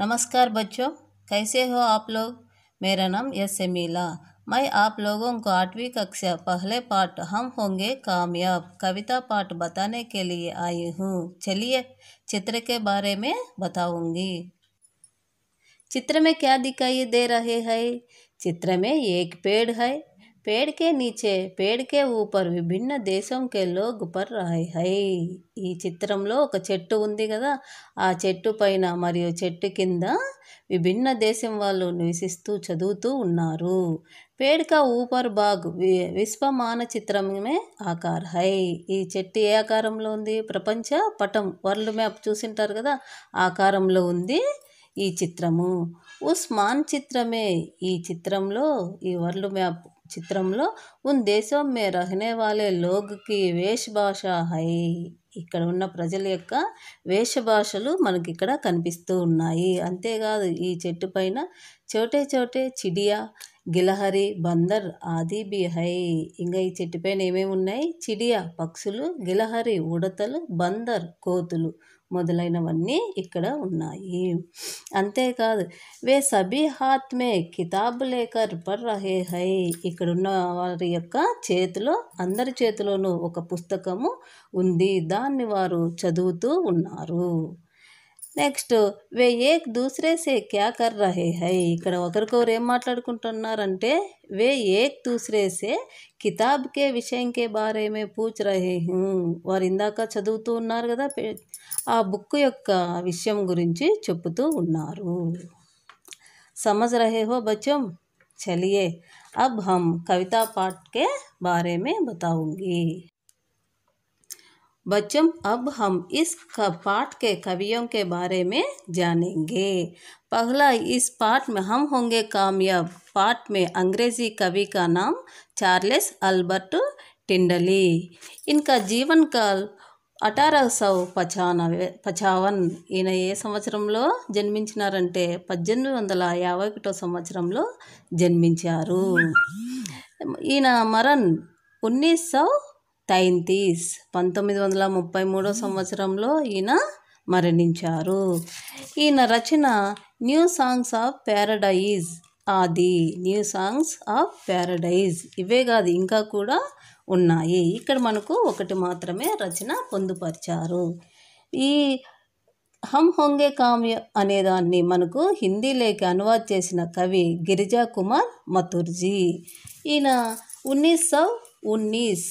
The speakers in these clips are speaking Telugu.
नमस्कार बच्चों कैसे हो आप लोग मेरा नाम यसमीला मैं आप लोगों को आठवीं कक्षा पहले पाठ हम होंगे कामयाब कविता पाठ बताने के लिए आई हूँ चलिए चित्र के बारे में बताऊंगी चित्र में क्या दिखाई दे रहे हैं चित्र में एक पेड़ है पेड़ के नीचे పేడ్ ऊपर విభిన్న దేశం కే లోగ్ పర్ రాయ్ హై ఈ చిత్రంలో ఒక చెట్టు ఉంది కదా ఆ చెట్టు పైన మరియు చెట్టు కింద విభిన్న దేశం వాళ్ళు నివసిస్తూ చదువుతూ ఉన్నారు పేడ్ ఊపర్ బాగ్ విశ్వమాన చిత్రమే ఆకార్ హై ఈ చెట్టు ఏ ఆకారంలో ఉంది ప్రపంచ పటం వరల్డ్ మ్యాప్ చూసింటారు కదా ఆకారంలో ఉంది ఈ చిత్రము ఉస్మాన్ చిత్రమే ఈ చిత్రంలో ఈ వరల్డ్ మ్యాప్ చిత్రంలో ఉన్ దేశం మే రహనే వాలే లోగ్కి వేషభాష భాష హై ఇక్కడ ఉన్న ప్రజల యొక్క వేషభాషలు మనకి ఇక్కడ కనిపిస్తూ ఉన్నాయి అంతేకాదు ఈ చెట్టు పైన చోటే చోటే చిడియా గిలహరి బందర్ ఆది బిహై ఇంకా ఈ చెట్టు పైన ఏమేమి ఉన్నాయి చిడియా పక్షులు గిలహరి ఉడతలు బందర్ కోతులు మొదలైనవన్నీ ఇక్కడ ఉన్నాయి అంతేకాదు వే సభి హాత్మే కితాబ్ లేకర్ పర్ రహే హై ఇక్కడ ఉన్న వారి యొక్క చేతిలో అందరి చేతిలోనూ ఒక పుస్తకము ఉంది దాన్ని వారు చదువుతూ ఉన్నారు నెక్స్ట్ వే ఏక్ దూసరే సే క్యా కర్ రహే హై ఇక్కడ ఒకరికొకరు ఏం మాట్లాడుకుంటున్నారంటే వే ఏక్ దూసరే సే కితాబ్కే విషయంకే బారేమే పూచ్ రహే వారు ఇందాక చదువుతూ ఉన్నారు కదా ఆ బుక్ యొక్క విషయం గురించి చెప్పుతూ ఉన్నారు సమజ్ రహే హో బచ్చం చలియే अब हम कविता पाठ के बारे में बताऊंगी बच्चों अब हम इस पाठ के कवियों के बारे में जानेंगे पहला इस पाठ में हम होंगे कामयाब पाठ में अंग्रेजी कवि का नाम चार्लेस अल्बर्ट टिंडली इनका जीवन काल అఠారవ సౌ పచానవే పచావన్ ఈయన ఏ సంవత్సరంలో జన్మించినారంటే పద్దెనిమిది వందల యాభై ఒకటో సంవత్సరంలో జన్మించారు ఈయన మరన్ ఉన్నీస్ సౌ టైంతీస్ పంతొమ్మిది వందల ముప్పై మూడో సంవత్సరంలో ఈయన మరణించారు ఈయన రచన న్యూ సాంగ్స్ ఆఫ్ ప్యారడైజ్ ఆది న్యూ సాంగ్స్ ఆఫ్ ప్యారడైజ్ ఇవే కాదు ఇంకా కూడా ఉన్నాయి ఇక్కడ మనకు ఒకటి మాత్రమే రచన పొందుపరిచారు ఈ హమ్ హొంగే కామ్య అనేదాన్ని మనకు హిందీలోకి అనువాద్ చేసిన కవి గిరిజా కుమార్ మతుర్జీ ఈయన ఉన్నీస్ సవ్ ఉన్నీస్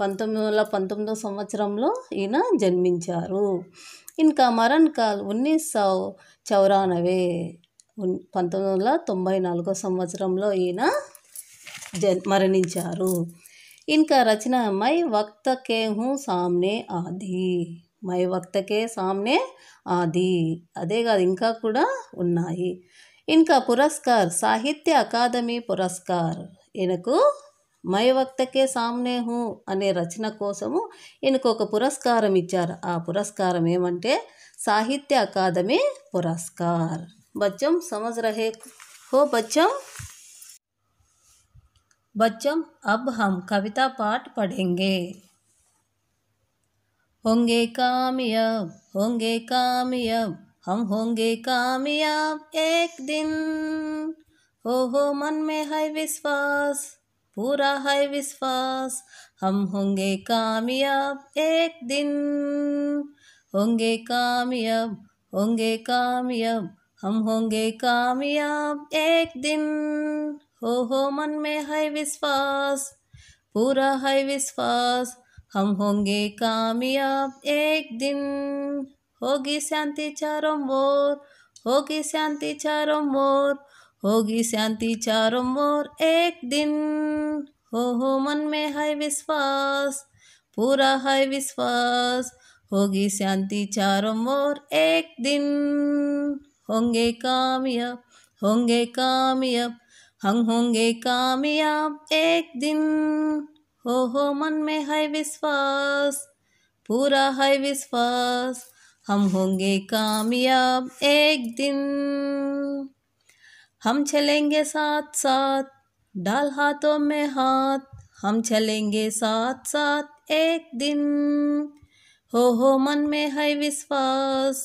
పంతొమ్మిది వందల పంతొమ్మిదవ సంవత్సరంలో ఈయన జన్మించారు ఇంకా మరణ్ కాల్ ఉన్నీస్ సౌ చౌరానవే పంతొమ్మిది వందల తొంభై నాలుగో సంవత్సరంలో ఈయన జన్ మరణించారు ఇంకా రచన మై వక్త కే హూ సామ్నే ఆది మై వక్తకే సామ్నే ఆది అదే కాదు ఇంకా కూడా ఉన్నాయి ఇంకా పురస్కార్ సాహిత్య అకాదమీ పురస్కార్ ఈయనకు मय वक्त के सामने हूँ अने रचन कोसम इनकोक पुरस्कार आस्कार साहित्य अकादमी पुरस्कार बच्चों समझ रहे हो बच्चम बच्चम अब हम कविता पाठ पढ़ेंगे होंगे कामयाब होंगे कामयाब हम होंगे कामयाब एक दिन हो हो मन में है विश्वास पूरा है विश्वास हम होंगे कामयाब एक दिन होंगे कामयाब होंगे कामयाब हम होंगे कामयाब एक दिन हो हो मन में है विश्वास पूरा है विश्वास हम होंगे कामयाब एक दिन होगी शांति चारों मोर होगी शांति चारों मोर होगी शांति चारों मोर एक दिन हो हो मन में है विश्वास पूरा है विश्वास होगी शांति चारों मोर एक दिन होंगे कामयाब होंगे कामयाब हम होंगे कामयाब एक दिन हो हो मन में है विश्वास पूरा है विश्वास हम होंगे कामयाब एक दिन हम चलेंगे साथ साथ डाल हाथों में हाथ हम चलेंगे साथ साथ एक दिन हो हो मन में है विश्वास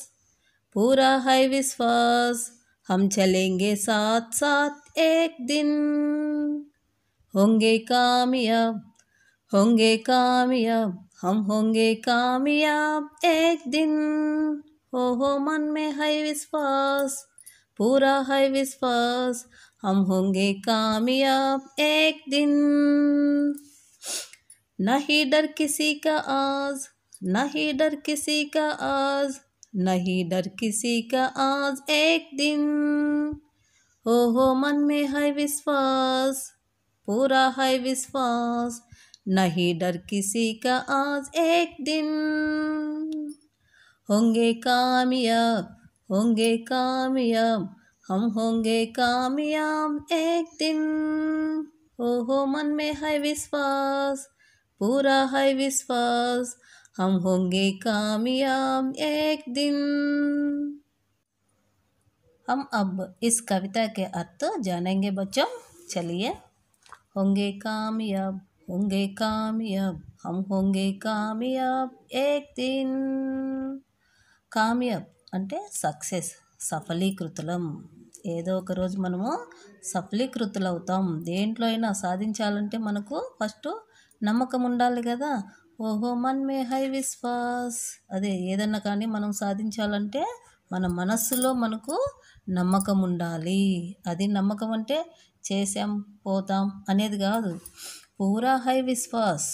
पूरा है विश्वास हम चलेंगे साथ साथ एक दिन होंगे कामयाब होंगे कामयाब हम होंगे कामयाब एक दिन हो हो मन में है विश्वास पूरा है विश्वास हम होंगे कामयाब एक दिन नहीं डर किसी का आज नहीं डर किसी का आज नहीं डर किसी का आज एक दिन हो हो मन में है विश्वास पूरा है विश्वास नहीं डर किसी का आज एक दिन होंगे कामयाब होंगे कामयाब हम होंगे कामयाब एक दिन हो हो मन में है विश्वास पूरा है विश्वास हम होंगे कामयाब एक दिन हम अब इस कविता के अर्थ जानेंगे बच्चों चलिए होंगे कामयाब होंगे कामयाब हम होंगे कामयाब एक दिन कामयाब అంటే సక్సెస్ సఫలీకృతులం ఏదో ఒక రోజు మనము సఫలీకృతులు అవుతాం దేంట్లో అయినా సాధించాలంటే మనకు ఫస్ట్ నమ్మకం ఉండాలి కదా ఓహో మన్ మే హై విశ్వాస్ అదే ఏదన్నా కానీ మనం సాధించాలంటే మన మనస్సులో మనకు నమ్మకం ఉండాలి అది నమ్మకం అంటే చేసాం పోతాం అనేది కాదు పూరా హై విశ్వాస్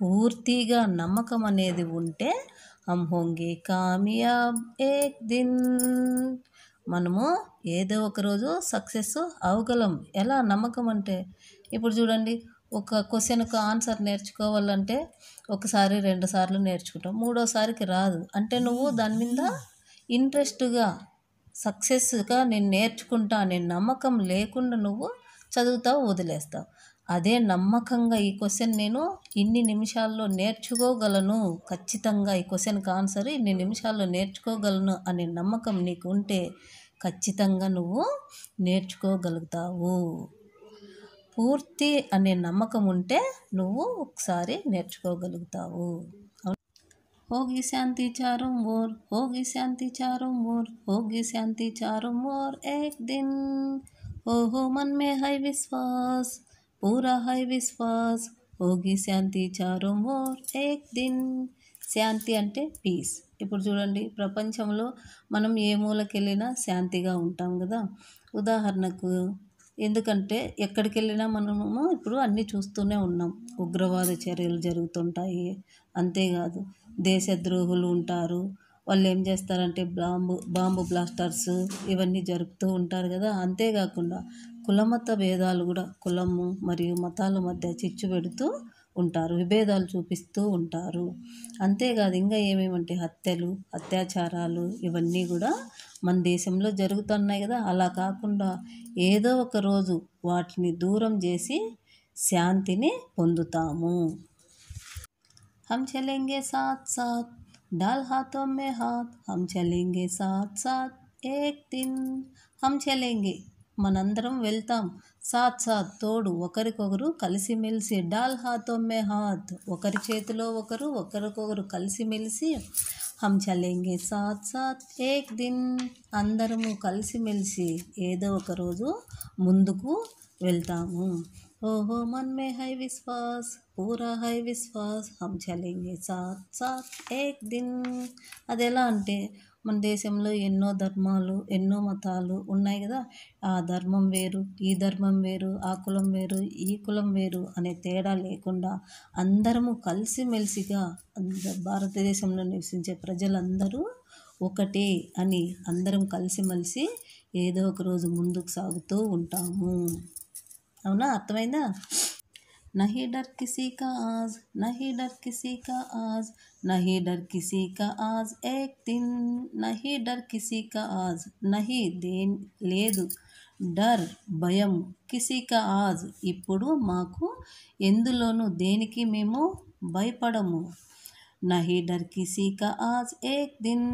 పూర్తిగా నమ్మకం అనేది ఉంటే హమ్ హోంగే కామయాబ్ ఏక్ దిన్ మనము ఏదో ఒక రోజు సక్సెస్ అవగలం ఎలా నమ్మకం అంటే ఇప్పుడు చూడండి ఒక క్వశ్చన్కి ఆన్సర్ నేర్చుకోవాలంటే ఒకసారి రెండు సార్లు నేర్చుకుంటాం మూడోసారికి రాదు అంటే నువ్వు దాని మీద ఇంట్రెస్ట్గా సక్సెస్గా నేను నేర్చుకుంటా అనే నమ్మకం లేకుండా నువ్వు చదువుతావు వదిలేస్తావు అదే నమ్మకంగా ఈ క్వశ్చన్ నేను ఇన్ని నిమిషాల్లో నేర్చుకోగలను ఖచ్చితంగా ఈ క్వశ్చన్కి ఆన్సర్ ఇన్ని నిమిషాల్లో నేర్చుకోగలను అనే నమ్మకం నీకు ఉంటే ఖచ్చితంగా నువ్వు నేర్చుకోగలుగుతావు పూర్తి అనే నమ్మకం ఉంటే నువ్వు ఒకసారి నేర్చుకోగలుగుతావు होगी శాంతి చారు మోర్ होगी శాంతి చారు మోర్ होगी శాంతి చారు మోర్ ఏక్ దిన్ ఓహో మన్ మే హై విశ్వాస్ पूरा है विश्वास होगी శాంతి చారో మోర్ ఏక్ దిన్ శాంతి అంటే పీస్ ఇప్పుడు చూడండి ప్రపంచంలో మనం ఏ మూలకి వెళ్ళినా శాంతిగా ఉంటాం కదా ఉదాహరణకు ఎందుకంటే ఎక్కడికి వెళ్ళినా మనము ఇప్పుడు అన్నీ చూస్తూనే ఉన్నాం ఉగ్రవాద చర్యలు జరుగుతుంటాయి అంతేకాదు దేశద్రోహులు ఉంటారు వాళ్ళు ఏం చేస్తారంటే బాంబు బాంబు బ్లాస్టర్స్ ఇవన్నీ జరుపుతూ ఉంటారు కదా అంతేకాకుండా కులమత భేదాలు కూడా కులము మరియు మతాల మధ్య చిచ్చు పెడుతూ ఉంటారు విభేదాలు చూపిస్తూ ఉంటారు అంతేకాదు ఇంకా ఏమేమంటే హత్యలు అత్యాచారాలు ఇవన్నీ కూడా మన దేశంలో జరుగుతున్నాయి కదా అలా కాకుండా ఏదో ఒక రోజు వాటిని దూరం చేసి శాంతిని పొందుతాము హం चलेंगे సాత్ సాత్ డాల్ हाथों మే హాత్ హం चलेंगे సాత్ సాత్ ఏక్ दिन హం चलेंगे మనందరం వెళ్తాం సాత్ సాత్ తోడు ఒకరికొకరు కలిసిమెలిసి డాల్ హాతో మే హాత్ ఒకరి చేతిలో ఒకరు ఒకరికొకరు కలిసిమెలిసి హమ్ చలేంగే సాత్ సాత్ ఏక్ దిన్ అందరము కలిసిమెలిసి ఏదో ఒకరోజు ముందుకు వెళ్తాము ఓహో మన్ మే హై విశ్వాస్ పూరా హై విశ్వాస్ హమ్ చలేంగే సాత్ సాత్ ఏక్ దిన్ అది ఎలా అంటే మన దేశంలో ఎన్నో ధర్మాలు ఎన్నో మతాలు ఉన్నాయి కదా ఆ ధర్మం వేరు ఈ ధర్మం వేరు ఆ కులం వేరు ఈ కులం వేరు అనే తేడా లేకుండా అందరము కలిసిమెలిసిగా భారతదేశంలో నివసించే ప్రజలందరూ ఒకటే అని అందరం కలిసిమెలిసి ఏదో ఒక రోజు ముందుకు సాగుతూ ఉంటాము అవునా అర్థమైందా నహి డర్ కిసీ కా ఆజ్ నహి డర్ కిసీ కా ఆజ్ नहीं डर किसी का आज एक दिन नहीं डर किसी का आज नहीं దేన్ లేదు డర్ భయం కిసిక ఆజ్ ఇప్పుడు మాకు ఎందులోనూ దేనికి మేము భయపడము నహి డర్ కిసిక ఆజ్ ఏక్ దిన్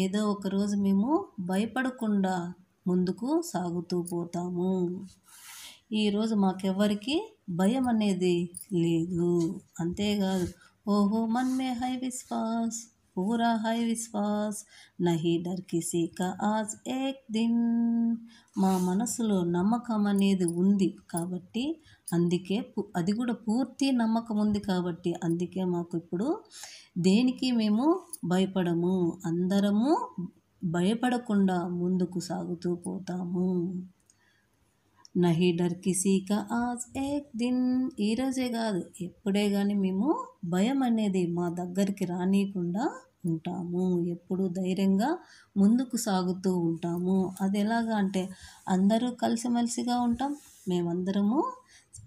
ఏదో ఒక రోజు మేము భయపడకుండా ముందుకు సాగుతూ పోతాము ఈరోజు మాకెవ్వరికి భయం అనేది లేదు అంతేకాదు ओहो मन में है विश्वास पूरा है विश्वास नहीं डर किसी का आज एक दिन మా మనసులో నమ్మకం అనేది ఉంది కాబట్టి అందుకే అది కూడా పూర్తి నమ్మకం ఉంది కాబట్టి అందుకే మాకు ఇప్పుడు దేనికి మేము భయపడము అందరము భయపడకుండా ముందుకు సాగుతూ పోతాము నహి డర్ కిసీ కా ఆజ్ ఏక్ దిన్ ఈరోజే కాదు ఎప్పుడే కానీ మేము భయం అనేది మా దగ్గరికి రానియకుండా ఉంటాము ఎప్పుడు ధైర్యంగా ముందుకు సాగుతూ ఉంటాము అది ఎలాగా అంటే అందరూ కలిసిమెలిసిగా ఉంటాం మేమందరము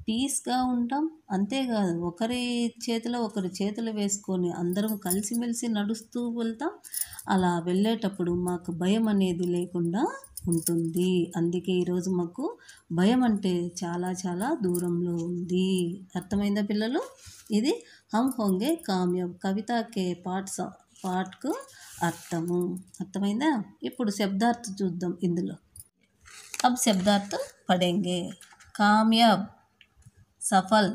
పీస్గా ఉంటాం అంతేకాదు ఒకరి చేతిలో ఒకరి చేతులు వేసుకొని అందరం కలిసిమెలిసి నడుస్తూ వెళ్తాం అలా వెళ్ళేటప్పుడు మాకు భయం అనేది లేకుండా ఉంటుంది అందుకే ఈరోజు మాకు భయం అంటే చాలా చాలా దూరంలో ఉంది అర్థమైందా పిల్లలు ఇది హమ్ హోంగే కామ్యం కవితకే పాట్స్ పాట్కు అర్థము అర్థమైందా ఇప్పుడు శబ్దార్థ చూద్దాం ఇందులో అబ్ శబ్దార్థ పడేంగే కామ్యాబ్ సఫల్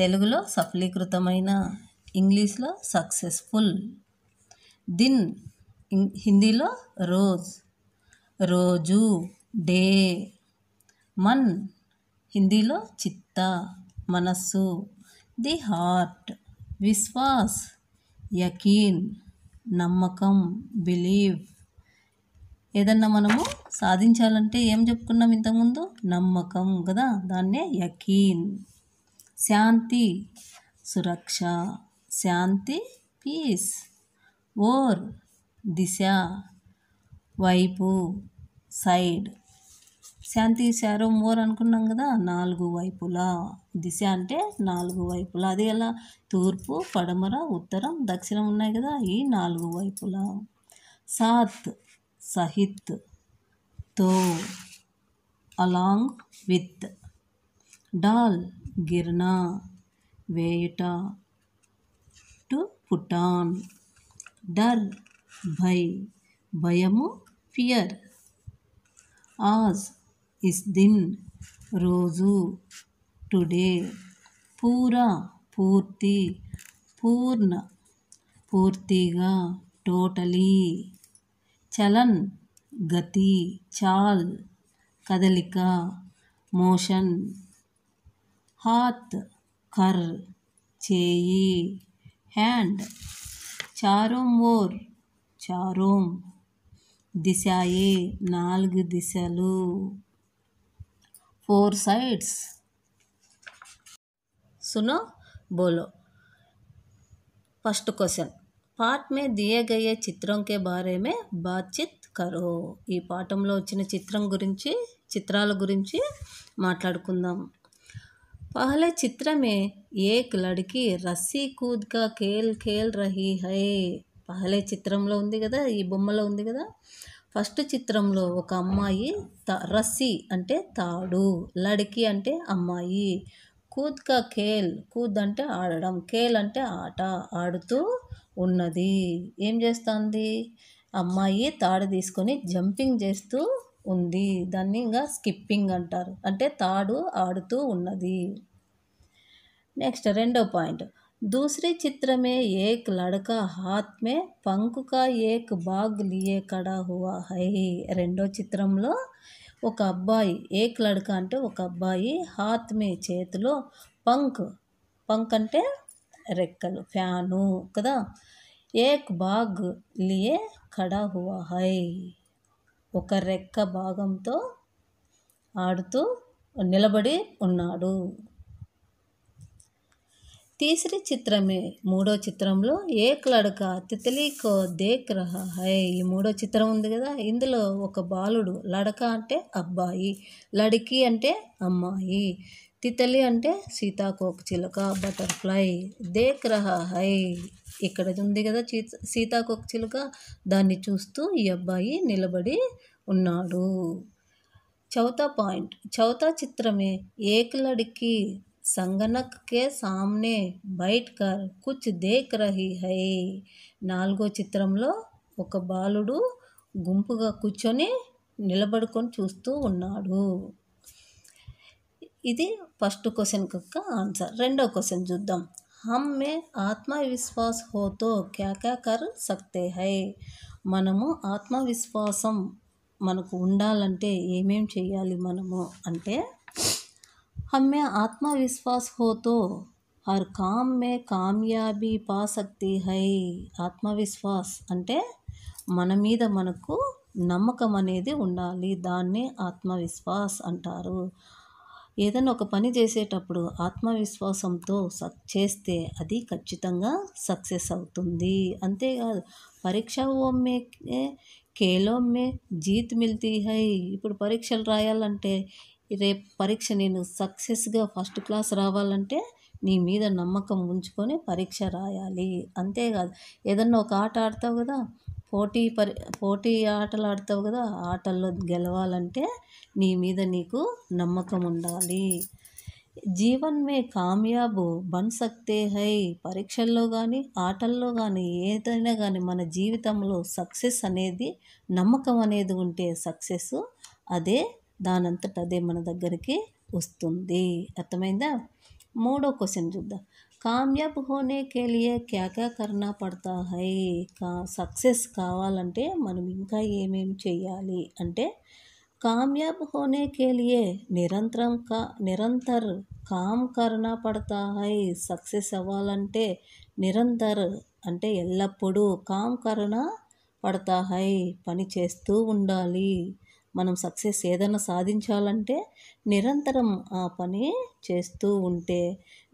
తెలుగులో సఫలీకృతమైన ఇంగ్లీష్లో సక్సెస్ఫుల్ దిన్ హిందీలో రోజ్ రోజు డే మన్ హిందీలో చిత్త మనస్సు ది హార్ట్ విశ్వాస్ యకీన్ నమ్మకం బిలీవ్ ఏదన్నా మనము సాధించాలంటే ఏం చెప్పుకున్నాం ఇంతకుముందు నమ్మకం కదా దాన్నే యకీన్ శాంతి సురక్ష శాంతి పీస్ ఓర్ దిశ వైపు సైడ్ శాంతి శారు మోర్ అనుకున్నాం కదా నాలుగు వైపులా దిశ అంటే నాలుగు వైపులా అది ఎలా తూర్పు పడమర ఉత్తరం దక్షిణం ఉన్నాయి కదా ఈ నాలుగు వైపులా సాత్ సహిత్ తో అలాంగ్ విత్ డాల్ గిర్నా వేయుట టు పుటాన్ డర్ భయ్ భయము फियर आज इस दिन रोजू टुडे पूरा पूर्ति पूर्ण पूर्ति टोटली चलन गति चाल कदलिका मोशन हाथ कर चेयी हैंड चारों मोर चारों దిశాయే నాలుగు దిశలు ఫోర్ సైడ్స్ సునో బోలో ఫస్ట్ క్వశ్చన్ పాట్ మే దియగయ్యే చిత్రం బారేమే బాత్చిత్ కరో ఈ పాఠంలో వచ్చిన చిత్రం గురించి చిత్రాల గురించి మాట్లాడుకుందాం పహలే చిత్రమే ఏక్ లడికి రస్సీ కూద్గా కేల్ కేల్ రహీ హై పహలే చిత్రంలో ఉంది కదా ఈ బొమ్మలో ఉంది కదా ఫస్ట్ చిత్రంలో ఒక అమ్మాయి త రస్సి అంటే తాడు లడికి అంటే అమ్మాయి కూద్ కేల్ కూద్ అంటే ఆడడం కేల్ అంటే ఆట ఆడుతూ ఉన్నది ఏం చేస్తుంది అమ్మాయి తాడు తీసుకొని జంపింగ్ చేస్తూ ఉంది దాన్ని ఇంకా స్కిప్పింగ్ అంటారు అంటే తాడు ఆడుతూ ఉన్నది నెక్స్ట్ రెండో పాయింట్ दूसरे चित्र में एक लड़का हाथ में पंख का एक బాగ్ लिए खड़ा हुआ है రెండో చిత్రంలో ఒక అబ్బాయి ఏక్ లడక అంటే ఒక అబ్బాయి హాత్ మే చేతిలో పంక్ పంక్ అంటే రెక్కలు ఫ్యాను కదా ఏక్ బాగ్ లియే ఖడా హువా హై ఒక రెక్క భాగంతో ఆడుతూ నిలబడి ఉన్నాడు తీసరి చిత్రమే మూడో చిత్రంలో ఏక్ లడక తితలీకో దేక్ రహా హై ఈ మూడో చిత్రం ఉంది కదా ఇందులో ఒక బాలుడు లడక అంటే అబ్బాయి లడికి అంటే అమ్మాయి తితలి అంటే సీతాకోక చిలుక బటర్ఫ్లై దేక్ రహా హై ఇక్కడ ఉంది కదా సీతాకోక చిలుక దాన్ని చూస్తూ ఈ అబ్బాయి నిలబడి ఉన్నాడు చౌతా పాయింట్ చౌతా చిత్రమే ఏక్ లడికి संगणक के सामने బైట్కర్ కుచ్ దేక్ రహీ హై నాలుగో చిత్రంలో ఒక బాలుడు గుంపుగా కూర్చొని నిలబడుకొని చూస్తూ ఉన్నాడు ఇది ఫస్ట్ క్వశ్చన్ యొక్క ఆన్సర్ రెండో క్వశ్చన్ చూద్దాం హమ్మే మే ఆత్మవిశ్వాస్ హోతో క్యా క్యా కర్ సక్తే హై మనము ఆత్మవిశ్వాసం మనకు ఉండాలంటే ఏమేం చేయాలి మనము అంటే హమ్మే आत्मविश्वास హోతో तो हर काम में कामयाबी पा सकती ఆత్మవిశ్వాస్ అంటే మన మీద మనకు నమ్మకం అనేది ఉండాలి దాన్నే ఆత్మవిశ్వాస్ అంటారు ఏదైనా ఒక పని చేసేటప్పుడు ఆత్మవిశ్వాసంతో చేస్తే అది ఖచ్చితంగా సక్సెస్ అవుతుంది అంతేకాదు పరీక్ష ఓమ్మే కేలో మే జీత్ మిల్తీ హై ఇప్పుడు పరీక్షలు రాయాలంటే రేపు పరీక్ష నేను సక్సెస్గా ఫస్ట్ క్లాస్ రావాలంటే నీ మీద నమ్మకం ఉంచుకొని పరీక్ష రాయాలి అంతేకాదు ఏదన్నా ఒక ఆట ఆడతావు కదా పోటీ పరి పోటీ ఆటలు ఆడతావు కదా ఆటల్లో గెలవాలంటే నీ మీద నీకు నమ్మకం ఉండాలి జీవన్ మే కామ్యాబు బన్ సక్తే హై పరీక్షల్లో కానీ ఆటల్లో కానీ ఏదైనా కానీ మన జీవితంలో సక్సెస్ అనేది నమ్మకం అనేది ఉంటే సక్సెస్ అదే దానంతట అదే మన దగ్గరికి వస్తుంది అర్థమైందా మూడో క్వశ్చన్ చూద్దాం కామ్యాబ్ హోనే కెలియే క్యా క్యా కర్నా పడతా హై కా సక్సెస్ కావాలంటే మనం ఇంకా ఏమేమి చేయాలి అంటే కామ్యాబ్ హోనే కేలియే నిరంతరం కా నిరంతర్ కామ్ కర్నా పడతా హై సక్సెస్ అవ్వాలంటే నిరంతర్ అంటే ఎల్లప్పుడూ కామ్ కర్ణ పడతా హై పని చేస్తూ ఉండాలి మనం సక్సెస్ ఏదైనా సాధించాలంటే నిరంతరం ఆ పని చేస్తూ ఉంటే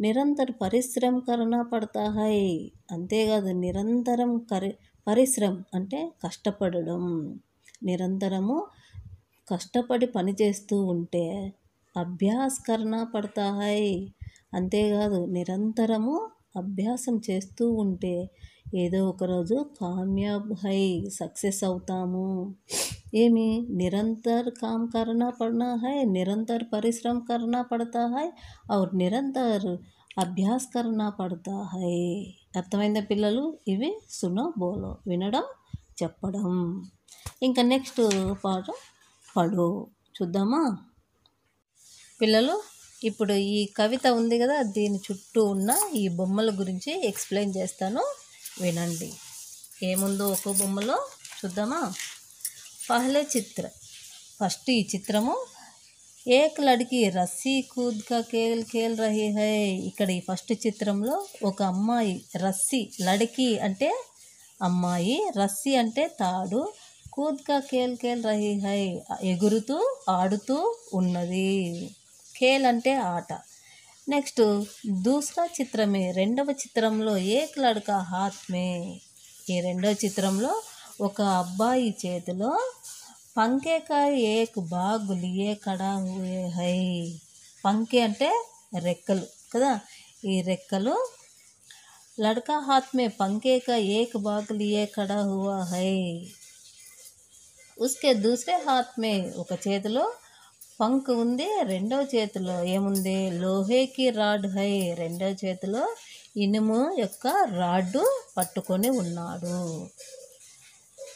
నిరంతర పరిశ్రమ కరణ పడతాయి అంతేకాదు నిరంతరం కరి పరిశ్రమ అంటే కష్టపడడం నిరంతరము కష్టపడి పనిచేస్తూ ఉంటే పడతా పడతాయి అంతేకాదు నిరంతరము అభ్యాసం చేస్తూ ఉంటే ఏదో ఒకరోజు కామ్యాబ్ హై సక్సెస్ అవుతాము ఏమి నిరంతర్ కామ్ కరణా పడినా హై निरंतर పరిశ్రమ కరణా పడతా హై और निरंतर అభ్యాస్ కరణా పడతా హై అర్థమైందా పిల్లలు ఇవి సునో బోలో వినడం చెప్పడం ఇంకా నెక్స్ట్ పాట పడు చూద్దామా పిల్లలు ఇప్పుడు ఈ కవిత ఉంది కదా దీని చుట్టూ ఉన్న ఈ బొమ్మల గురించి ఎక్స్ప్లెయిన్ చేస్తాను వినండి ఏముందో ఒక బొమ్మలో చూద్దామా పహలే చిత్ర ఫస్ట్ ఈ చిత్రము ఏక్ లడికి రస్సీ కూద్గా కేల్ కేల్ రహి హై ఇక్కడ ఈ ఫస్ట్ చిత్రంలో ఒక అమ్మాయి రస్సీ లడికి అంటే అమ్మాయి రస్సీ అంటే తాడు కూద్గా కేల్ కేల్ రహి హై ఎగురుతూ ఆడుతూ ఉన్నది కేల్ అంటే ఆట నెక్స్ట్ దూసరా చిత్రమే రెండవ చిత్రంలో ఏక్ లడ్కా హాత్మే ఈ రెండవ చిత్రంలో ఒక అబ్బాయి చేతిలో పంకే కా ఏక్ బాగ్ లియే కడా హై పంకే అంటే రెక్కలు కదా ఈ రెక్కలు లడ్కా హాత్మే మే పంకే ఏక్ బాగులు ఏ కడా హువా హై ఉస్కే దూసరే హాత్మే ఒక చేతిలో పంక్ ఉంది రెండో చేతిలో ఏముంది లోహేకి రాడ్ హై రెండో చేతిలో ఇనుము యొక్క రాడ్డు పట్టుకొని ఉన్నాడు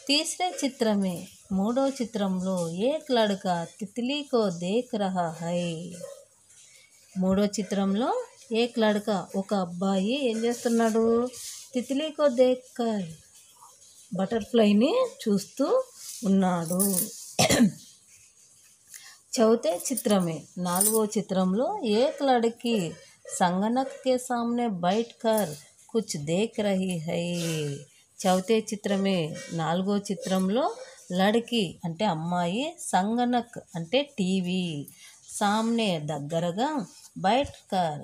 తీసిన చిత్రమే మూడో చిత్రంలో ఏక్ లడక తిత్లీకో దేక్ రహ హై మూడో చిత్రంలో ఏక్ లడక ఒక అబ్బాయి ఏం చేస్తున్నాడు తిత్లీకో దేక్ బటర్ఫ్లైని చూస్తూ ఉన్నాడు చౌతే చిత్రమే నాలుగో చిత్రంలో ఏక్ లడకి సంగనక్ కే సామ్నే బైట్ కర్ కుచ్ దేక్ రహీ హై చౌతే చిత్రమే నాలుగో చిత్రంలో లడకి అంటే అమ్మాయి సంగనక్ అంటే టీవీ సామ్నే దగ్గరగా బైట్ కర్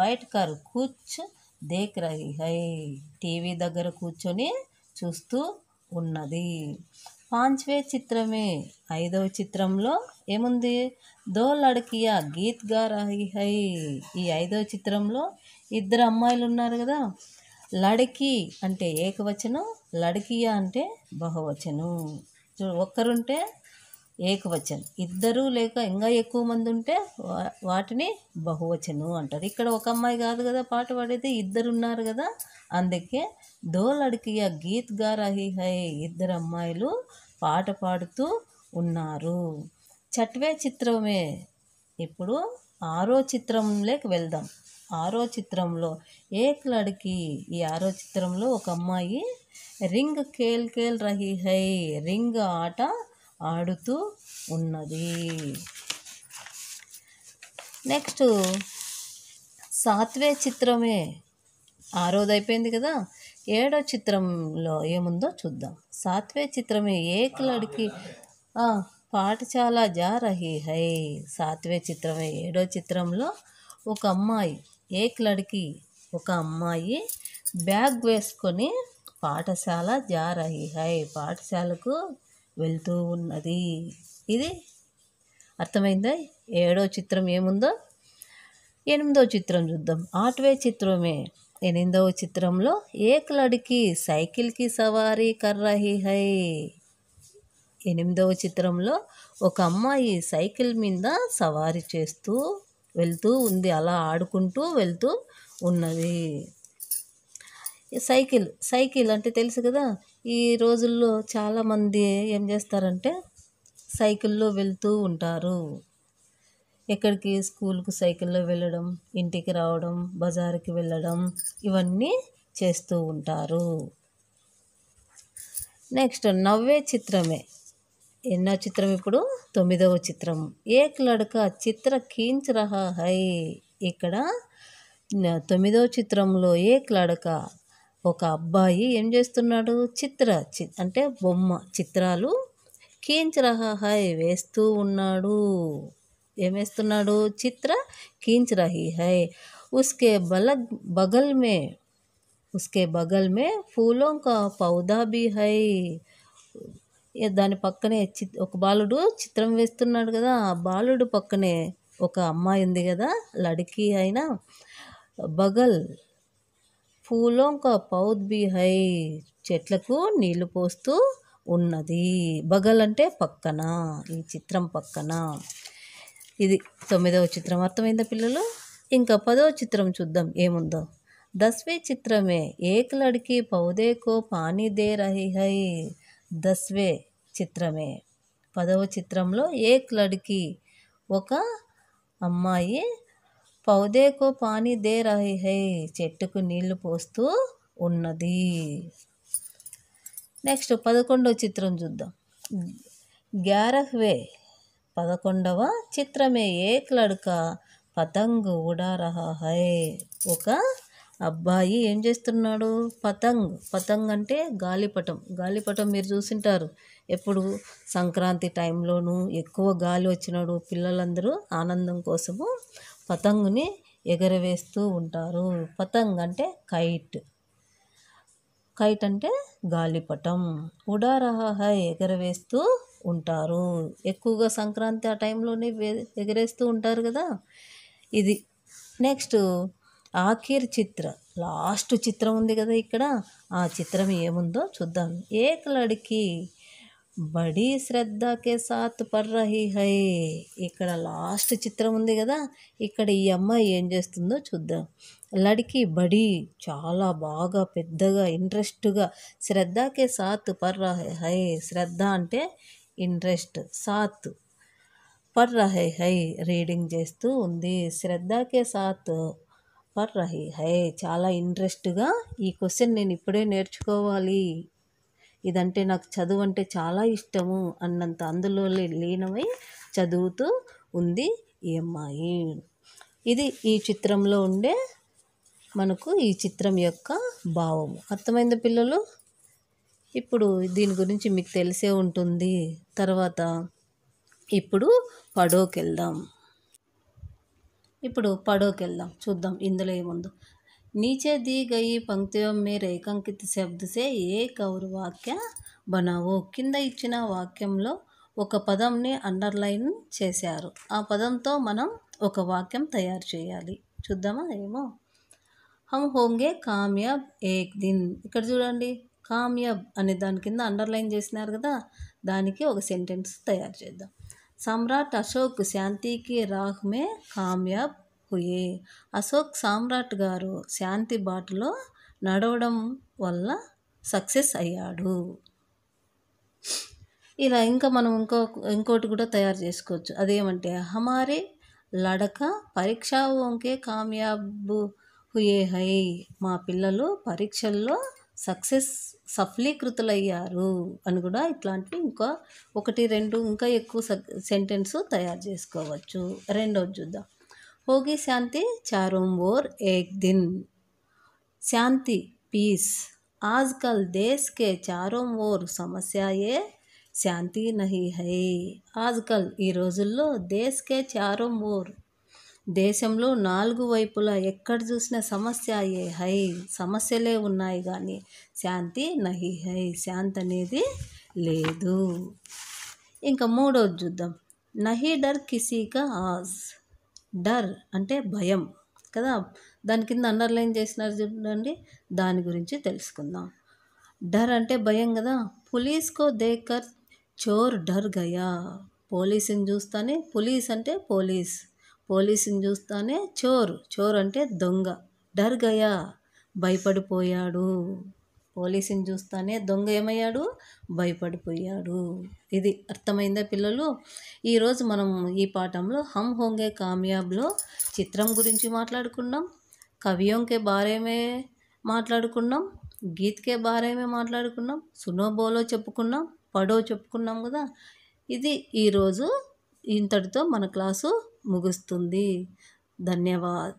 బైట్ కర్ కుచ్ దేక్ రహీ హై టీవీ దగ్గర కూర్చొని చూస్తూ ఉన్నది పాంచ్వే చిత్రమే ఐదవ చిత్రంలో ఏముంది దో లడకియా గీత్ గార్ హై ఈ ఐదవ చిత్రంలో ఇద్దరు అమ్మాయిలు ఉన్నారు కదా లడకి అంటే ఏకవచనం లడకియా అంటే బహువచనం చూ ఒక్కరుంటే ఏకవచనం ఇద్దరు లేక ఇంకా ఎక్కువ మంది ఉంటే వాటిని బహువచనం అంటారు ఇక్కడ ఒక అమ్మాయి కాదు కదా పాట పాడేది ఇద్దరు ఉన్నారు కదా అందుకే ఆ గీత్ గారహి హై ఇద్దరు అమ్మాయిలు పాట పాడుతూ ఉన్నారు చట్వే చిత్రమే ఇప్పుడు ఆరో చిత్రంలోకి వెళ్దాం ఆరో చిత్రంలో ఏక్ లడికి ఈ ఆరో చిత్రంలో ఒక అమ్మాయి రింగ్ కేల్ కేల్ రహి హై రింగ్ ఆట ఆడుతూ ఉన్నది నెక్స్ట్ సాత్వే చిత్రమే రోజు అయిపోయింది కదా ఏడో చిత్రంలో ఏముందో చూద్దాం సాత్వే చిత్రమే ఏక్ లడికి పాఠశాల జా హై సాత్వే చిత్రమే ఏడో చిత్రంలో ఒక అమ్మాయి ఏక్ ఒక అమ్మాయి బ్యాగ్ వేసుకొని పాఠశాల జా హై పాఠశాలకు వెళ్తూ ఉన్నది ఇది అర్థమైందా ఏడో చిత్రం ఏముందో ఎనిమిదో చిత్రం చూద్దాం ఆటవే చిత్రమే ఎనిమిదవ చిత్రంలో ఏకలడికి సైకిల్కి సవారీ కర్రహి హై ఎనిమిదవ చిత్రంలో ఒక అమ్మాయి సైకిల్ మీద సవారీ చేస్తూ వెళ్తూ ఉంది అలా ఆడుకుంటూ వెళ్తూ ఉన్నది సైకిల్ సైకిల్ అంటే తెలుసు కదా ఈ రోజుల్లో చాలామంది ఏం చేస్తారంటే సైకిల్లో వెళ్తూ ఉంటారు ఎక్కడికి స్కూల్కు సైకిల్లో వెళ్ళడం ఇంటికి రావడం బజారుకి వెళ్ళడం ఇవన్నీ చేస్తూ ఉంటారు నెక్స్ట్ నవ్వే చిత్రమే ఎన్నో చిత్రం ఇప్పుడు తొమ్మిదవ చిత్రం ఏక్ లడక చిత్ర కీంచ్ హై ఇక్కడ తొమ్మిదవ చిత్రంలో ఏక్ లడక ఒక అబ్బాయి ఏం చేస్తున్నాడు చిత్ర అంటే బొమ్మ చిత్రాలు కీంచరహాయ్ వేస్తూ ఉన్నాడు ఏమేస్తున్నాడు చిత్ర కీంచ్ హై ఉస్కే బల బగల్ మే ఉస్కే బగల్ మే ఫూలో పౌదా బి హై దాని పక్కనే ఒక బాలుడు చిత్రం వేస్తున్నాడు కదా ఆ బాలుడు పక్కనే ఒక అమ్మాయి ఉంది కదా లడికి అయినా బగల్ ఫూలోం కా పౌద్ బి హై చెట్లకు నీళ్లు పోస్తూ ఉన్నది బగల్ అంటే పక్కన ఈ చిత్రం పక్కన ఇది తొమ్మిదవ చిత్రం అర్థమైందా పిల్లలు ఇంకా పదవ చిత్రం చూద్దాం ఏముందో దస్వే చిత్రమే ఏక్ లడికి పౌదేకో పానీ దే రహి హై దస్వే చిత్రమే పదవ చిత్రంలో ఏక్ లడికి ఒక అమ్మాయి పౌదేకో పాని దే రహి హై చెట్టుకు నీళ్లు పోస్తూ ఉన్నది నెక్స్ట్ పదకొండవ చిత్రం చూద్దాం గ్యారహ్వే పదకొండవ చిత్రమే ఏక్ లడ్క పతంగ్ ఉడా హై ఒక అబ్బాయి ఏం చేస్తున్నాడు పతంగ్ పతంగ్ అంటే గాలిపటం గాలిపటం మీరు చూసింటారు ఎప్పుడు సంక్రాంతి టైంలోనూ ఎక్కువ గాలి వచ్చినాడు పిల్లలందరూ ఆనందం కోసము పతంగుని ఎగరవేస్తూ ఉంటారు పతంగ్ అంటే కైట్ కైట్ అంటే గాలిపటం ఉడారహ ఎగరవేస్తూ ఉంటారు ఎక్కువగా సంక్రాంతి ఆ టైంలోనే ఎగరేస్తూ ఉంటారు కదా ఇది నెక్స్ట్ ఆఖీర్ చిత్ర లాస్ట్ చిత్రం ఉంది కదా ఇక్కడ ఆ చిత్రం ఏముందో చూద్దాం ఏకలడికి బడీ శ్రద్ధకే సాత్ పర్రహి హై ఇక్కడ లాస్ట్ చిత్రం ఉంది కదా ఇక్కడ ఈ అమ్మాయి ఏం చేస్తుందో చూద్దాం లడికి బడి చాలా బాగా పెద్దగా ఇంట్రెస్ట్గా శ్రద్ధకే సాత్ పర్రహై హై శ్రద్ధ అంటే ఇంట్రెస్ట్ సాత్ పర్రహై హై రీడింగ్ చేస్తూ ఉంది శ్రద్ధకే సాత్ పర్రహి హై చాలా ఇంట్రెస్ట్గా ఈ క్వశ్చన్ నేను ఇప్పుడే నేర్చుకోవాలి ఇదంటే నాకు చదువు అంటే చాలా ఇష్టము అన్నంత అందులో లీనమై చదువుతూ ఉంది ఈ అమ్మాయి ఇది ఈ చిత్రంలో ఉండే మనకు ఈ చిత్రం యొక్క భావము అర్థమైంది పిల్లలు ఇప్పుడు దీని గురించి మీకు తెలిసే ఉంటుంది తర్వాత ఇప్పుడు పడోకి వెళ్దాం ఇప్పుడు పడోకి వెళ్దాం చూద్దాం ఇందులో ఏముందో नीचे दी गई पंक्तियों में रेखांकित शब्द से एक और वाक्य बनाओ కింద ఇచ్చిన వాక్యంలో ఒక పదంని అండర్లైన్ చేశారు ఆ పదంతో మనం ఒక వాక్యం తయారు చేయాలి చూద్దామా ఏమో హమ్ హోంగే కామ్యాబ్ ఏక్ దిన్ ఇక్కడ చూడండి కామ్యాబ్ అనే దాని కింద అండర్లైన్ చేసినారు కదా దానికి ఒక సెంటెన్స్ తయారు చేద్దాం సమ్రాట్ అశోక్ శాంతికి రాహ్ మే కామ్యాబ్ పోయి అశోక్ సామ్రాట్ గారు శాంతి బాటలో నడవడం వల్ల సక్సెస్ అయ్యాడు ఇలా ఇంకా మనం ఇంకో ఇంకోటి కూడా తయారు చేసుకోవచ్చు అదేమంటే హమారే లడక పరీక్షా ఓంకే హుయే హై మా పిల్లలు పరీక్షల్లో సక్సెస్ సఫలీకృతులయ్యారు అని కూడా ఇట్లాంటివి ఇంకా ఒకటి రెండు ఇంకా ఎక్కువ సెంటెన్స్ తయారు చేసుకోవచ్చు రెండోది చూద్దాం ಹೋಗಿ శాంతి చారోం or Ek din Shanti piece ఆజ్కల్ देश చారోం चारों ओर శాంతి నహి హై ఆజ్కల్ ఈ రోజుల్లో దేశ్కే చారోం ఓర్ దేశంలో నాలుగు వైపులా ఎక్కడ చూసిన సమస్య ఏ హై సమస్యలే ఉన్నాయి కానీ శాంతి నహి హై శాంతి అనేది లేదు ఇంకా మూడోది చూద్దాం నహి డర్ కిసీకా ఆజ్ డర్ అంటే భయం కదా దాని కింద అండర్లైన్ చేసినారు చూడండి దాని గురించి తెలుసుకుందాం డర్ అంటే భయం కదా కో దేకర్ చోర్ డర్ గయా పోలీసుని చూస్తానే పోలీస్ అంటే పోలీస్ పోలీసుని చూస్తానే చోర్ చోర్ అంటే దొంగ డర్ గయా భయపడిపోయాడు పోలీసుని చూస్తానే దొంగ ఏమయ్యాడు భయపడిపోయాడు ఇది అర్థమైందా పిల్లలు ఈరోజు మనం ఈ పాఠంలో హమ్ హోంగే కామ్యాబ్లో చిత్రం గురించి మాట్లాడుకున్నాం కవియోంకే బారేమే మాట్లాడుకున్నాం గీత్కే బారేమే మాట్లాడుకున్నాం సునోబోలో చెప్పుకున్నాం పడో చెప్పుకున్నాం కదా ఇది ఈరోజు ఇంతటితో మన క్లాసు ముగుస్తుంది ధన్యవాద్